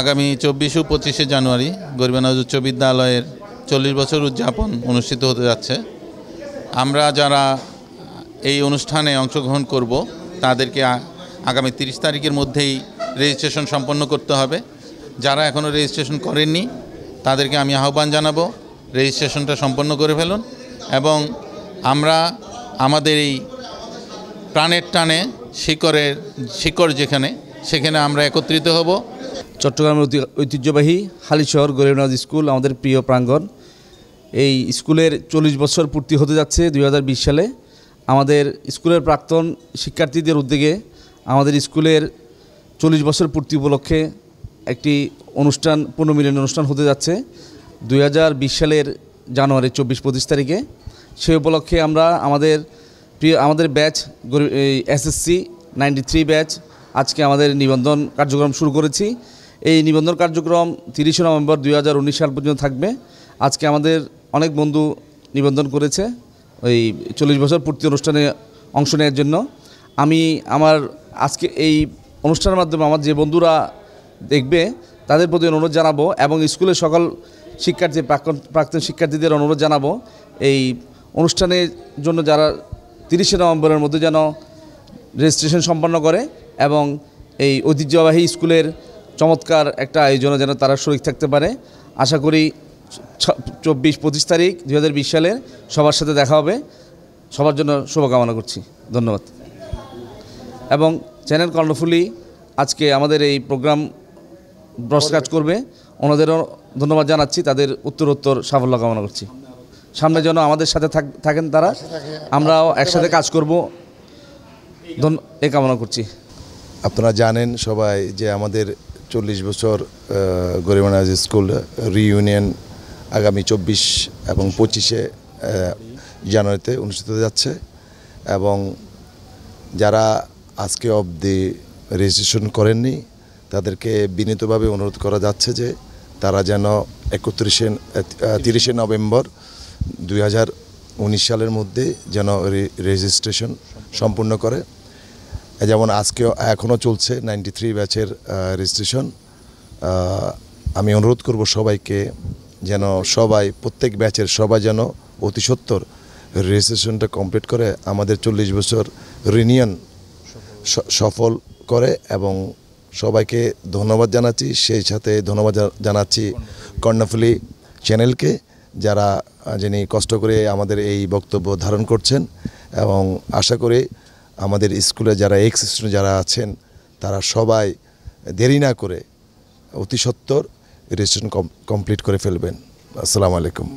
আগামী চব্বিশ ও পঁচিশে জানুয়ারি গরিবানাজ উচ্চ বিদ্যালয়ের চল্লিশ বছর উদযাপন অনুষ্ঠিত হতে যাচ্ছে আমরা যারা এই অনুষ্ঠানে অংশগ্রহণ করব তাদেরকে আগামী তিরিশ তারিখের মধ্যেই রেজিস্ট্রেশন সম্পন্ন করতে হবে যারা এখনও রেজিস্ট্রেশন করেননি তাদেরকে আমি আহ্বান জানাবো রেজিস্ট্রেশনটা সম্পন্ন করে ফেলুন এবং আমরা আমাদের এই প্রাণের টানে শিকড়ের শিকড় যেখানে সেখানে আমরা একত্রিত হব চট্টগ্রামের ঐতিহ্যবাহী হালিশহর গরিবনাথ স্কুল আমাদের প্রিয় প্রাঙ্গণ এই স্কুলের চল্লিশ বছর পূর্তি হতে যাচ্ছে দুই সালে আমাদের স্কুলের প্রাক্তন শিক্ষার্থীদের উদ্যোগে আমাদের স্কুলের চল্লিশ বছর পূর্তি উপলক্ষে একটি অনুষ্ঠান পুনর্মিলন অনুষ্ঠান হতে যাচ্ছে দুই সালের জানুয়ারি চব্বিশ পঁচিশ তারিখে সে উপলক্ষে আমরা আমাদের প্রিয় আমাদের batch SSC ninety three batch আজকে আমাদের নিবন্ধন কার্যক্রম শুরু করেছি এই নিবন্ধন কার্যক্রম তিরিশে নভেম্বর দুই সাল পর্যন্ত থাকবে আজকে আমাদের অনেক বন্ধু নিবন্ধন করেছে ওই চল্লিশ বছর পূর্তি অনুষ্ঠানে অংশ নেওয়ার জন্য আমি আমার আজকে এই অনুষ্ঠানের মাধ্যমে আমার যে বন্ধুরা দেখবে তাদের প্রতি অনুরোধ জানাবো এবং স্কুলের সকল শিক্ষার্থী প্রাক্তন শিক্ষার্থীদের অনুরোধ জানাবো এই অনুষ্ঠানের জন্য যারা তিরিশে নভেম্বরের মধ্যে যেন রেজিস্ট্রেশন সম্পন্ন করে এবং এই ঐতিহ্যবাহী স্কুলের চমৎকার একটা আয়োজনে যেন তারা শরিক থাকতে পারে আশা করি চব্বিশ পঁচিশ তারিখ দু হাজার বিশ সালের সবার সাথে দেখা হবে সবার জন্য শুভকামনা করছি ধন্যবাদ এবং চ্যানেল কর্ণফুলি আজকে আমাদের এই প্রোগ্রাম ব্রসকাজ করবে ওনাদেরও ধন্যবাদ জানাচ্ছি তাদের উত্তরোত্তর সাফল্য কামনা করছি সামনে যেন আমাদের সাথে থাকেন তারা আমরাও একসাথে কাজ করব এ কামনা করছি আপনারা জানেন সবাই যে আমাদের চল্লিশ বছর গরিমানাজ স্কুল রিইউনিয়ন আগামী চব্বিশ এবং পঁচিশে জানুয়ারিতে অনুষ্ঠিত যাচ্ছে এবং যারা আজকে অবধি রেজিস্ট্রেশন করেননি তাদেরকে বিনীতভাবে অনুরোধ করা যাচ্ছে যে তারা যেন একত্রিশে তিরিশে নভেম্বর দুই সালের মধ্যে যেন রেজিস্ট্রেশন সম্পূর্ণ করে যেমন আজকেও এখনও চলছে নাইনটি থ্রি ব্যাচের রেজিস্ট্রেশন আমি অনুরোধ করব সবাইকে যেন সবাই প্রত্যেক ব্যাচের সবাই যেন অতি সত্তর রেজিস্ট্রেশনটা কমপ্লিট করে আমাদের চল্লিশ বছর রিনিয়ন সফল করে এবং সবাইকে ধন্যবাদ জানাচ্ছি সেই সাথে ধন্যবাদ জানাচ্ছি কর্ণফুলি চ্যানেলকে যারা যিনি কষ্ট করে আমাদের এই বক্তব্য ধারণ করছেন এবং আশা করি আমাদের স্কুলে যারা এক্স স্টুডেন্ট যারা আছেন তারা সবাই দেরি না করে অতি সত্তর রেজিস্ট্রেশন কমপ্লিট করে ফেলবেন আসসালামু আলাইকুম